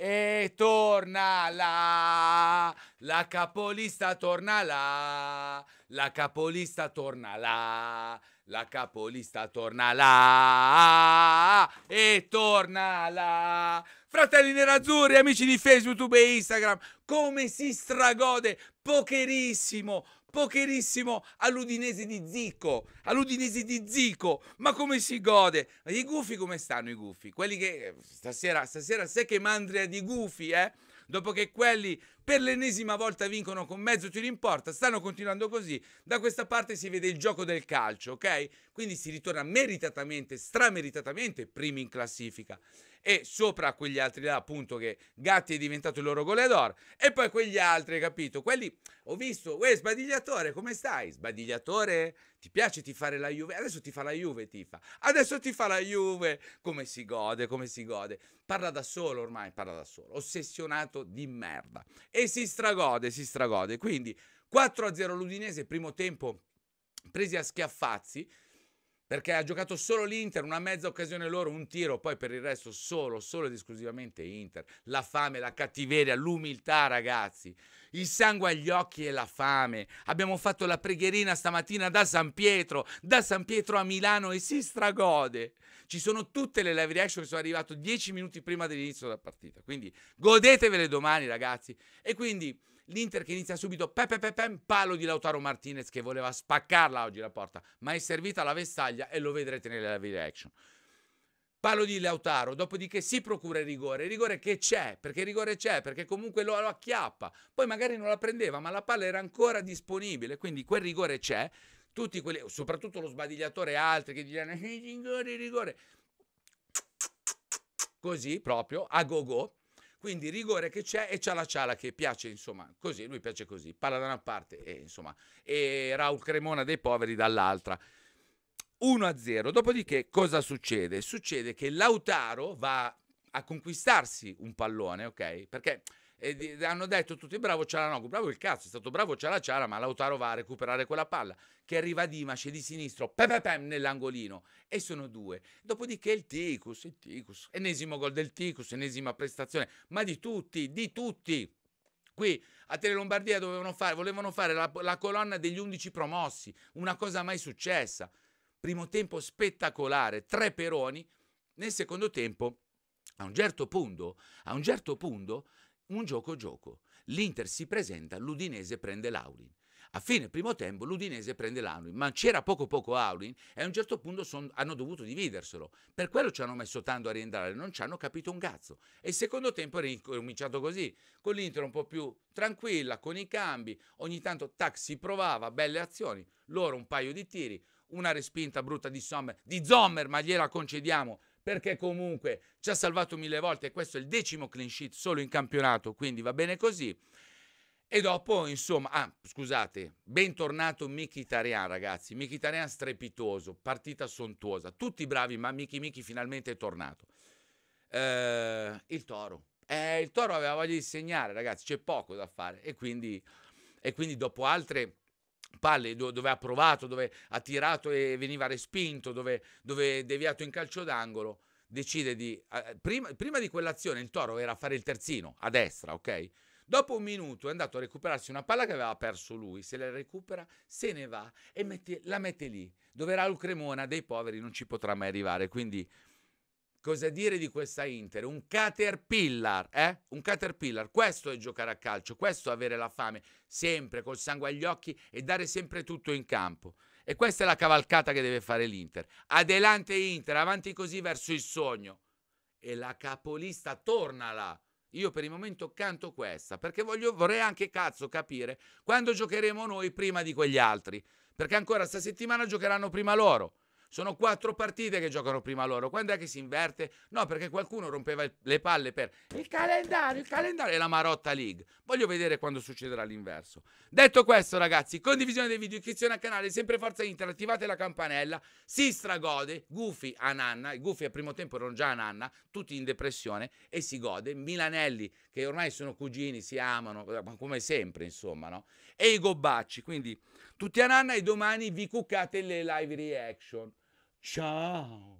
E torna là, la capolista torna là, la capolista torna là, la capolista torna là, e torna là, fratelli nerazzurri, amici di Facebook, YouTube e Instagram, come si stragode pocherissimo, pocherissimo all'Udinese di Zico, all'Udinese di Zico, ma come si gode? I gufi come stanno i gufi? Quelli che eh, stasera, stasera sai che mandria di gufi, eh? Dopo che quelli per l'ennesima volta vincono con mezzo tiro in porta, stanno continuando così, da questa parte si vede il gioco del calcio, ok? Quindi si ritorna meritatamente, strameritatamente primi in classifica e sopra quegli quegli altri là, appunto, che Gatti è diventato il loro goleador, e poi quegli altri, capito? Quelli, ho visto, uè, sbadigliatore, come stai? Sbadigliatore, ti piace ti fare la Juve? Adesso ti fa la Juve, tifa. Adesso ti fa la Juve. Come si gode, come si gode. Parla da solo ormai, parla da solo. Ossessionato di merda. E si stragode, si stragode. Quindi 4-0 l'Udinese, primo tempo presi a schiaffazzi perché ha giocato solo l'Inter, una mezza occasione loro, un tiro, poi per il resto solo, solo ed esclusivamente Inter. La fame, la cattiveria, l'umiltà, ragazzi. Il sangue agli occhi e la fame. Abbiamo fatto la pregherina stamattina da San Pietro, da San Pietro a Milano e si stragode. Ci sono tutte le live reaction che sono arrivate dieci minuti prima dell'inizio della partita. Quindi godetevele domani, ragazzi. E quindi l'Inter che inizia subito, pe, pe, pe, pe, palo di Lautaro Martinez che voleva spaccarla oggi la porta, ma è servita la Vestaglia maglia e lo vedrete nella live action. Parlo di Lautaro, dopodiché si procura il rigore, il rigore che c'è, perché il rigore c'è, perché comunque lo, lo, acchiappa, poi magari non la prendeva, ma la palla era ancora disponibile, quindi quel rigore c'è, tutti quelli, soprattutto lo sbadigliatore e altri che il eh, rigore, il rigore, così proprio, a go go, quindi rigore che c'è e c'ha la ciala che piace, insomma, così, lui piace così, palla da una parte e insomma, e Raul Cremona dei poveri dall'altra. 1-0. Dopodiché cosa succede? Succede che Lautaro va a conquistarsi un pallone, ok? Perché eh, hanno detto tutti bravo Cialanoglu, bravo il cazzo, è stato bravo Ciala ma Lautaro va a recuperare quella palla che arriva a Dimash di sinistro, pam, pam, pam, nell'angolino e sono due. Dopodiché il Ticus, il Ticus, ennesimo gol del Ticus, ennesima prestazione, ma di tutti, di tutti. Qui a Tele Lombardia dovevano fare, volevano fare la, la colonna degli 11 promossi, una cosa mai successa primo tempo spettacolare, tre peroni, nel secondo tempo, a un certo punto, a un certo punto, un gioco gioco. L'Inter si presenta, l'Udinese prende l'Aulin. A fine primo tempo l'Udinese prende l'Aulin, ma c'era poco poco Aulin e a un certo punto son, hanno dovuto dividerselo. Per quello ci hanno messo tanto a rientrare, non ci hanno capito un cazzo. E il secondo tempo è ricominciato così, con l'Inter un po' più tranquilla, con i cambi, ogni tanto tac si provava, belle azioni, loro un paio di tiri, una respinta brutta di Sommer, di Sommer, ma gliela concediamo perché comunque ci ha salvato mille volte e questo è il decimo clean sheet solo in campionato, quindi va bene così. E dopo, insomma, ah, scusate, bentornato Miki Tarian, ragazzi. Miki Tarian strepitoso, partita sontuosa. Tutti bravi, ma Miki Miki finalmente è tornato. Eh, il Toro. Eh, il Toro aveva voglia di segnare, ragazzi, c'è poco da fare. E quindi, e quindi dopo altre palle dove ha provato, dove ha tirato e veniva respinto, dove, dove deviato in calcio d'angolo, decide di... Eh, prima, prima, di quell'azione il Toro era a fare il terzino, a destra, ok? Dopo un minuto è andato a recuperarsi una palla che aveva perso lui, se la recupera, se ne va e mette, la mette lì. Dove era il Cremona, dei poveri non ci potrà mai arrivare, quindi Cosa dire di questa Inter? Un caterpillar, eh? Un caterpillar. Questo è giocare a calcio, questo è avere la fame, sempre col sangue agli occhi e dare sempre tutto in campo. E questa è la cavalcata che deve fare l'Inter. Adelante Inter, avanti così verso il sogno. E la capolista torna là. Io per il momento canto questa, perché voglio, vorrei anche cazzo capire quando giocheremo noi prima di quegli altri. Perché ancora sta settimana giocheranno prima loro. Sono quattro partite che giocano prima loro. Quando è che si inverte? No, perché qualcuno rompeva le palle per il calendario, il calendario e la Marotta League. Voglio vedere quando succederà l'inverso. Detto questo, ragazzi, condivisione dei video, iscrizione al canale, sempre Forza Inter, attivate la campanella. Si stragode, Gufi a Nanna. I Gufi al primo tempo erano già a Nanna, tutti in depressione e si gode. Milanelli, che ormai sono cugini, si amano, come sempre, insomma, no? E i Gobacci, quindi tutti a Nanna e domani vi cuccate le live reaction. Tchau!